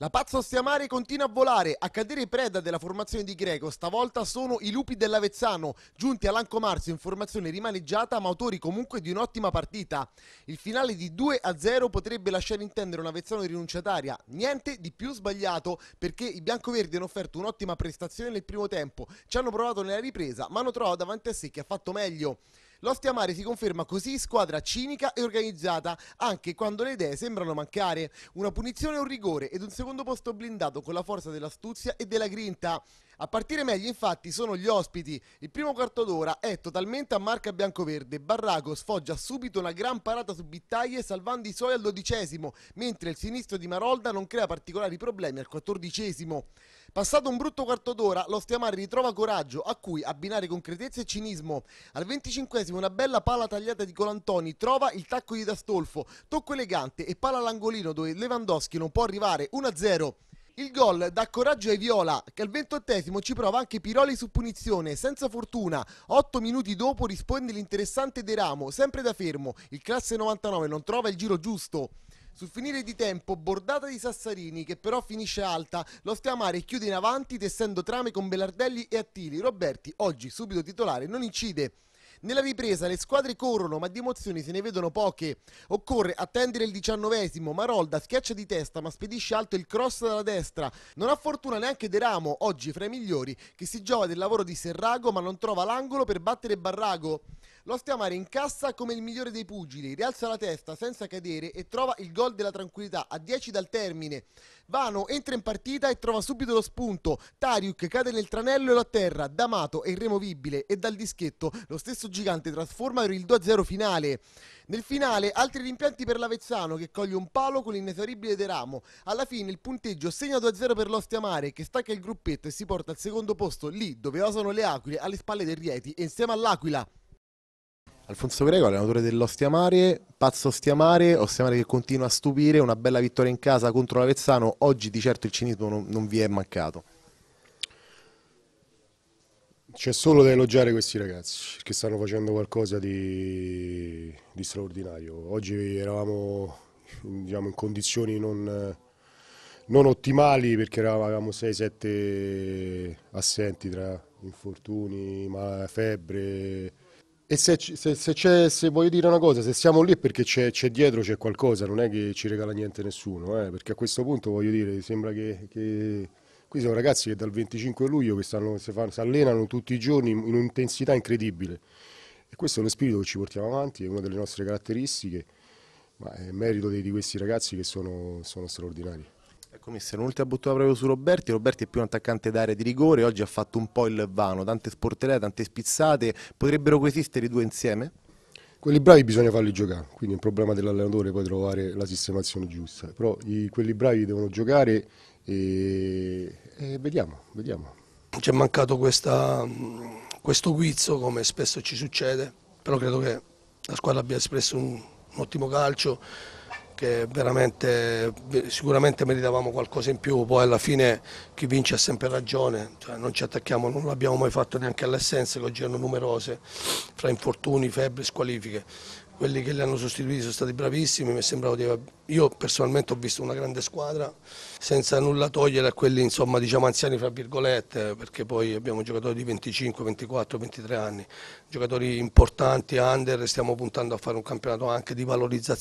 La pazza Ostiamare continua a volare, a cadere preda della formazione di Greco, stavolta sono i lupi dell'Avezzano, giunti all'ancomarzo in formazione rimaneggiata ma autori comunque di un'ottima partita. Il finale di 2-0 potrebbe lasciare intendere un Avezzano rinunciataria, niente di più sbagliato perché i biancoverdi hanno offerto un'ottima prestazione nel primo tempo, ci hanno provato nella ripresa ma hanno trovato davanti a sé che ha fatto meglio. L'ostia L'Ostiamare si conferma così squadra cinica e organizzata, anche quando le idee sembrano mancare. Una punizione, un rigore ed un secondo posto blindato con la forza dell'astuzia e della grinta. A partire meglio infatti sono gli ospiti. Il primo quarto d'ora è totalmente a marca biancoverde. Barrago sfoggia subito una gran parata su Bittaglie salvando i suoi al dodicesimo, mentre il sinistro di Marolda non crea particolari problemi al quattordicesimo. Passato un brutto quarto d'ora, lo Stiamari ritrova coraggio, a cui abbinare concretezza e cinismo. Al 25 una bella pala tagliata di Colantoni trova il tacco di D'Astolfo, tocco elegante e pala all'angolino dove Lewandowski non può arrivare 1-0. Il gol dà coraggio ai Viola, che al ventottesimo ci prova anche Piroli su punizione, senza fortuna. Otto minuti dopo risponde l'interessante De Ramo, sempre da fermo. Il classe 99 non trova il giro giusto. Sul finire di tempo, bordata di Sassarini, che però finisce alta, lo Scamare chiude in avanti tessendo trame con Belardelli e Attili. Roberti, oggi subito titolare, non incide. Nella ripresa le squadre corrono, ma di emozioni se ne vedono poche. Occorre attendere il diciannovesimo. Marolda schiaccia di testa, ma spedisce alto il cross dalla destra. Non ha fortuna neanche De Ramo, oggi fra i migliori, che si giova del lavoro di Serrago, ma non trova l'angolo per battere Barrago. L'Ostiamare incassa come il migliore dei pugili, rialza la testa senza cadere e trova il gol della tranquillità a 10 dal termine. Vano entra in partita e trova subito lo spunto. Tariuk cade nel tranello e lo atterra. D'Amato è irremovibile e dal dischetto lo stesso gigante trasforma il 2-0 finale. Nel finale altri rimpianti per l'Avezzano che coglie un palo con l'inesoribile De Ramo. Alla fine il punteggio segna 2-0 per l'Ostiamare che stacca il gruppetto e si porta al secondo posto lì dove osano le aquile alle spalle del Rieti e insieme all'Aquila. Alfonso Greco allenatore dell'Ostia Mare, pazzo Ostia Mare, Ostia Mare che continua a stupire, una bella vittoria in casa contro l'Avezzano, oggi di certo il cinismo non, non vi è mancato. C'è solo da elogiare questi ragazzi, perché stanno facendo qualcosa di, di straordinario. Oggi eravamo diciamo, in condizioni non, non ottimali perché eravamo 6-7 assenti tra infortuni, febbre, e se, se, se, se, voglio dire una cosa, se siamo lì è perché c'è, dietro c'è qualcosa, non è che ci regala niente nessuno, eh? perché a questo punto voglio dire, sembra che, che... qui sono ragazzi che dal 25 luglio che stanno, si, fanno, si allenano tutti i giorni in un'intensità incredibile e questo è lo spirito che ci portiamo avanti, è una delle nostre caratteristiche, ma è merito di, di questi ragazzi che sono, sono straordinari. Commissario, un'ultima buttata proprio su Roberti, Roberti è più un attaccante d'area di rigore, oggi ha fatto un po' il vano, tante sportelate, tante spizzate, potrebbero coesistere i due insieme? Quelli bravi bisogna farli giocare, quindi è un problema dell'allenatore poi trovare la sistemazione giusta, però i, quelli bravi devono giocare e, e vediamo, vediamo. Ci è mancato questa, questo guizzo come spesso ci succede, però credo che la squadra abbia espresso un, un ottimo calcio, che veramente eh, sicuramente meritavamo qualcosa in più, poi alla fine chi vince ha sempre ragione, cioè non ci attacchiamo, non l'abbiamo mai fatto neanche all'essenza, che oggi erano numerose, fra infortuni, febbre, squalifiche. Quelli che li hanno sostituiti sono stati bravissimi, mi sembrava di aver... io personalmente ho visto una grande squadra senza nulla togliere a quelli insomma diciamo anziani fra virgolette, perché poi abbiamo giocatori di 25, 24, 23 anni, giocatori importanti, under, stiamo puntando a fare un campionato anche di valorizzazione.